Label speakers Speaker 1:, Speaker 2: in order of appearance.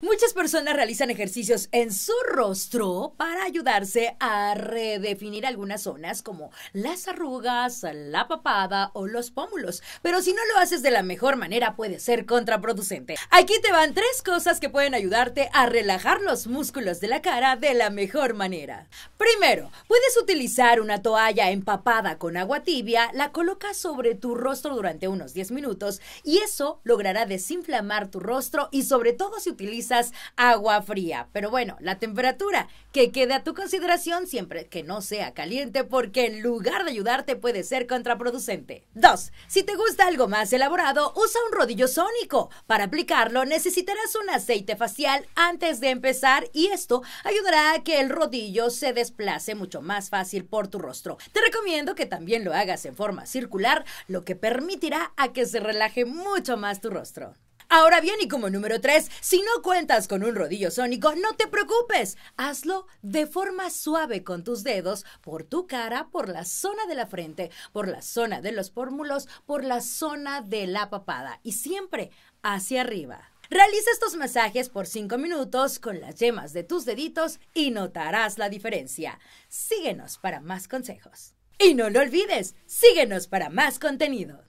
Speaker 1: Muchas personas realizan ejercicios en su rostro para ayudarse a redefinir algunas zonas como las arrugas, la papada o los pómulos, pero si no lo haces de la mejor manera puede ser contraproducente. Aquí te van tres cosas que pueden ayudarte a relajar los músculos de la cara de la mejor manera. Primero, puedes utilizar una toalla empapada con agua tibia, la colocas sobre tu rostro durante unos 10 minutos y eso logrará desinflamar tu rostro y sobre todo si utilizas agua fría. Pero bueno, la temperatura que quede a tu consideración siempre que no sea caliente porque en lugar de ayudarte puede ser contraproducente. 2. Si te gusta algo más elaborado, usa un rodillo sónico. Para aplicarlo necesitarás un aceite facial antes de empezar y esto ayudará a que el rodillo se desplace mucho más fácil por tu rostro. Te recomiendo que también lo hagas en forma circular, lo que permitirá a que se relaje mucho más tu rostro. Ahora bien, y como número 3, si no cuentas con un rodillo sónico, no te preocupes. Hazlo de forma suave con tus dedos, por tu cara, por la zona de la frente, por la zona de los pómulos, por la zona de la papada y siempre hacia arriba. Realiza estos masajes por 5 minutos con las yemas de tus deditos y notarás la diferencia. Síguenos para más consejos. Y no lo olvides, síguenos para más contenido.